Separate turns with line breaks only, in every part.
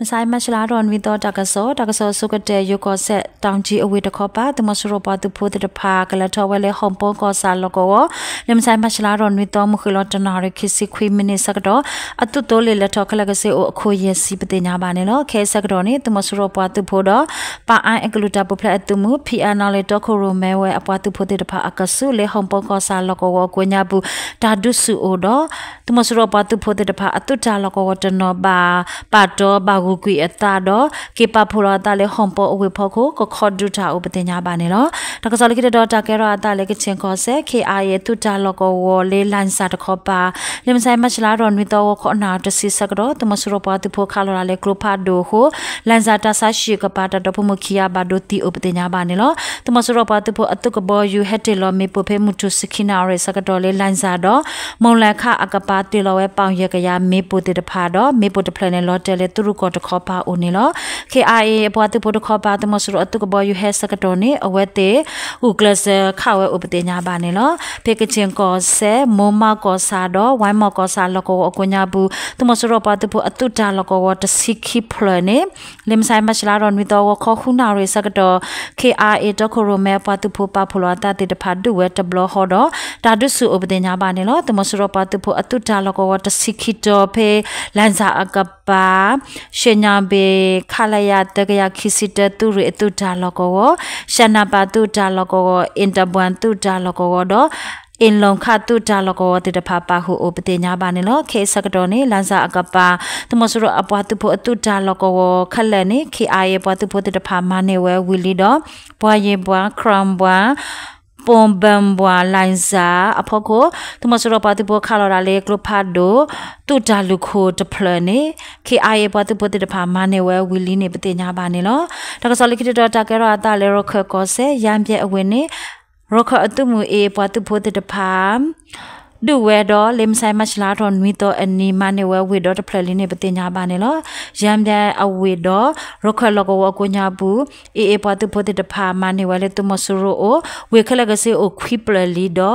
မဆိုင်မချလာတော်နီတော်တကဆောတကဆောဆုကတဲ့ယုကောဆက်တောင်ကြီးအဝေးတခေါပါတမဆရပသူဖိုးတဲ့ဖာကလတော်ဝဲလေဟွန်ပေါ်ကောဆာလကောလမ်ဆိုင်မချလာတော်နီတော်မခလတနာရခိစီခွေမနေစကတော့အတုတိုးလေလက်တော်ခလကစေအိုအခိုရစီပတိညာပါနေလို့ခဲစကတော့နေတမဆရပသူဖိုးတော့ပါအိုင်အကလူတာပဖလက်အတုမူဖီအနာလေတော်ခိုရိုမဲဝဲအပွားသူဖိုးတဲ့ဖာအကဆုလေဟွန်ပေါ်ကောဆာလကောကိုညာဘူးတာဒုစုအိုတော့တမဆရပသူဖိုးတဲ့ဖာအတုတာလကောတနောပါပါတော်ပါဂုကွီအတာတော့ကေပါဖိုရာတာလေဟွန်ပေါ်အဝေဖို့ကိုကခေါ်ဒူတာဥပတင်ညာပါနေလောတကစောလိကတဲ့တော့တာကဲရာတာလေကချင်းခေါ်ဆက် KI ရဲ့တူတာလောကဝလေလန်စာတခေါ်ပါလေမဆိုင်မချလာတော့နွေတော့ခေါ်နာတစီဆက်တော့တမဆူရပါတူဖိုခါလောရာလေဂရုပါဒိုဟိုလန်စာတာဆာရှိကပါတာတော့ဖမခီယာဘာဒိုတီဥပတင်ညာပါနေလောတမဆူရပါတူဖိုအတုကဘောယူဟက်တေလောမေပိုဖေမှုတူစခိနာရဲစကတော့လေလန်စာတော့မုံလန်ခအကပါတေလောဝဲပောင်ရကရမေပိုတေတဖာတော့မေပိုတဖလနဲ့လော်တယ်လေသူရုကောတခေါပါအိုနေလော KIA ဘွားတပုတခေါပါတမဆရအတုကဘောယူဟဲစကတော်နေအဝဲတေဟူကလစခါဝဲဥပတေညာပါနေလောဖေကချင်းကောဆဲမောမကောဆာတော့ဝိုင်းမကောဆာလကောအကွညာဘူးတမဆရပါတပုအတုတာလကောဝတစီခိဖလနေလင်ဆိုင်မချလာရွန်မီတော်ခေါခုနာရေစကတော် KRA တခရိုမဲပါတပုပဖလောတာတေတဖတ်ဒူဝဲတဘလဟောတော့တာဒုစုဥပဒေညာပါနေလောတမဆရပါတပုအတုတာလကောဝတစီခိတော်ဖေလန်စာအကပ်ပါရှင်ညာဘေခလာယတကယခိစီတသူရအတုဒါလောကောရှနာပါတုဒါလောကောအင်တဘွမ်တုဒါလောကောတော့အင်လုံခတုတလကောတိတဖပါဟုဥပတိညာပါနေလောခေစကတော်နေလန်စာအကပါသမစရအပွားတုဖို့အတုတလကောခက်လက်နေခေအာရေပွားတုဖို့တိတဖမာနေဝဲဝီလီတော့ဘွာရင်ဘွာခရမ်ဘွာပွန်ဘန်ဘွာလိုင်စာအဖို့ကိုသူမစရပါတိဘောခါလာရလေကလဖတ်ဒိုတူတာလူခိုတဖလနေခေအိုင်ပတ်ပတ်တဖာမနေဝဲဝီလီနေပတိညာပါနေလောတကစောလိခိတတာကဲရအတလေရခကောစေရံပြဲအဝင်နေရခအတုမူအေပတ်ပတ်တဖာดูเวดอเลมไซมัชลาทอนวิโตอันนี้มาในเวเวดอตเพลลินเปติญาบานเนลอยามแดอเวดอรคลกวกุญาบูเอเอปอตุโพติตพามาในเวเลตุมสุโรโอเวคลกเซโอควิปลลีดอ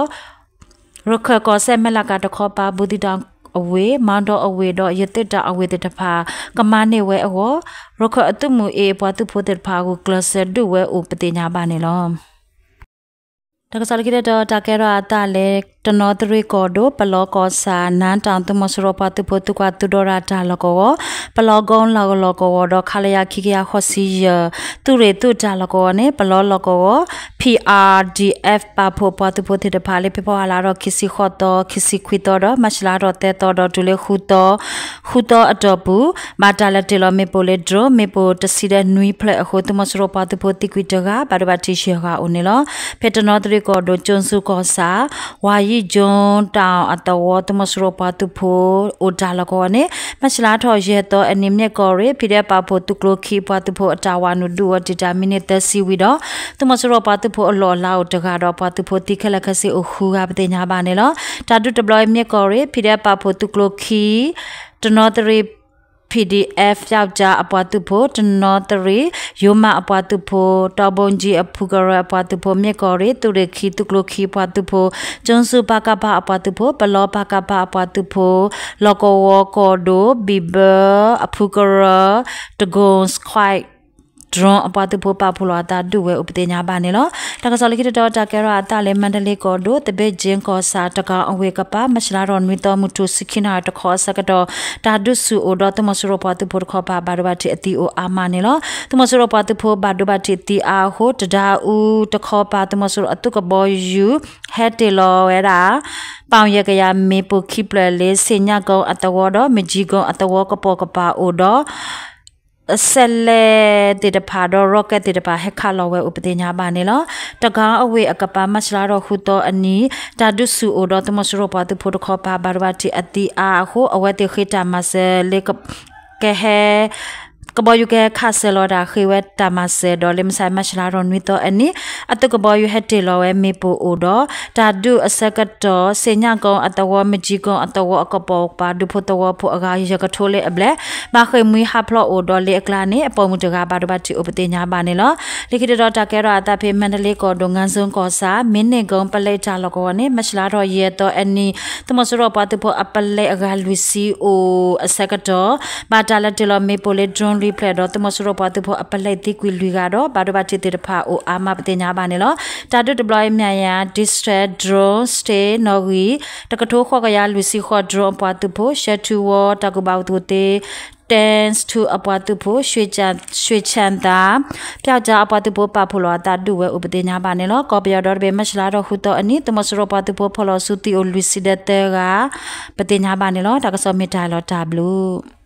ရခကောဆက်မလကတခောပါဘုဒ္ဓတောင်အဝေးမောင်တော်အဝေးတော့ယတိတအဝေးတတဖာကမနေဝဲအောရခအတုမူအေဘဝတုဖို့တဖာကိုကလဆတ်ဒုဝဲဥပတိညာပါနေလောတကစားကိတဲ့တာကဲရအတလေတနောတရီကောဒိုပလောကောစာနန်တောင်တမစရပတပတုကတုဒရာတာလကောပလောကုံလကလကောဒခလယခိကရခစီယသူရေတုတာလကောနဲ့ပလောလကော PRDF ပါဖို့ပတ်သူဖို့တဲ့ပါလေပြပေါ်လာတော့ခစီခေါ်တော့ခစီခွီတော့မချလာတော့တဲ့တော့ဒူလေခူတော့ခူတော့အတော့ဘူးမာတာလက်တလမေပိုလေဒရမေပိုတစီတဲ့နွီဖလက်အခုတမစရပတ်သူဖို့တိကွီတကဘာဘာတီရှေကဦးနေလောဖက်တနော်တရီကောဒိုကျွန်းစုကောစာဝါရီဂျွန်တောင်အတော်တမစရပတ်သူဖို့အိုတာလကောနေမချလာထော်ရဲတော့အနေမြက်ကောရဖိတဲ့ပါဖို့သူကလိုခီပတ်သူဖို့အတာဝါနုဒူဝတီတာမီနီတစီဝီတော့တမစရပတ်သူဖို့အလော်လောက်တကတော့ပတ်သူဖို့တိခလခစီအခုကပတိညာပါနေလောတာတု deploy မြက်ကော်ရဖိတဲ့ပါဖို့သူကလိုခီတနော်တရီ PDF ယောက်ျားအပွားသူဖို့တနော်တရီယောမအပွားသူဖို့တော်ဘုံကြီးအဖူကရအပွားသူဖို့မြက်ကော်ရီသူရခီတုကလခီပွားသူဖို့ကျွန်းစုပါကပါအပွားသူဖို့ပလောပါကပါအပွားသူဖို့လောကဝကောဒိုဘီဘအဖူကရတဂွန်စခွိုက် drone အပတဖို့ပဖလာတာဒူဝဲဥပတိညာပါနေလောတကစောလိကတောတာကဲရာတာလေမန္တလေးကောဒိုတဘေဂျင်းကောစာတကအဝေကပါမချလာရွန်မီတော်မူတုစခိနာတခောစကတော်တာဒုဆူအိုဒတမဆူရပတဖို့ခောပါဘာဒဘတိအတီအိုအာမနေလောတမဆူရပတဖို့ဘာဒဘတိတီအာဟိုတဒါဦးတခောပါတမဆူရအတုကဘောယူဟက်တေလောဝဲတာပောင်ရကရမေပုခိပလလေးစညကောအတဝောတော့မကြီးကောအတဝောကပေါ်ကပါအိုတော့ဆယ်လေတေတဖာတော့ rocket တေတဖာဟက်ခါလောဝဲဥပဒေညာပါနေလော တကားအဝေးအကပါမစလာတော့ဟူတော့အနီတာဒုစုအိုတော့တမစရောပါတဖို့တခေါ်ပါဘာဝတိအတီအာဟိုအဝဲတေခိတာမဆယ်လေကကဲဟဲကဘောယူကဲခါဆဲလော်ဒါခေဝဲတာမဆဲဒေါ်လင်ဆိုင်မချလာရွန်ဝီတော့အနိအတကဘောယူဟက်တေလော်ဝဲမေပိုအိုတော့တာဒုအစကတောစေညာကုံအတဝမကြီးကုံအတဝအကပေါပါဒုဖို့တဝဖို့အကားရကထိုးလေအပလက်မခေမွေဟာဖလော့အိုဒေါ်လေအကလာနေအပေါ်မူတကားဘာတဘတိဥပတိညာပါနေလော်လိခိတတော်တာကဲတော့အတဖေမန္တလေးကောဒုံငန်းစွန်ကောစာမင်းနေကုံပလက်ချလောကောနေမချလာရော်ရဲတော့အနိတမစရောပါတဖို့အပလက်အကားလူစီအိုအစကတောဘာတာလက်တလော်မေပိုလေဒွန်ရီဖလက်တော့တမစရပတဖို့အပလက်တိကွီလူကတော့ဘာတော့ဘာချစ်တဲ့ဖာအိုအာမပတင်ညာပါနေလောတာတ deploy မြန်ရ distress draw stay နော်ဂီတကထိုးခေါ်ကရလူစီခေါ် draw ပွားတဖို့ share to war တကဘောက်တူတေ tends to အပွားသူဖို့ရွှေချန်ရွှေချန်တာပြောက်ကြအပွားသူဖို့ပဖို့လောတာတူဝဲဥပဒေညာပါနေလောကော်ပီယော်ဒေါ်ဘေမချလာတော့ဟူတော့အနိတမစရောပသူဖို့ဖလောစုတီအိုလူစီဒတဲကပဒေညာပါနေလောတကဆောမီတာလောတာဘလူး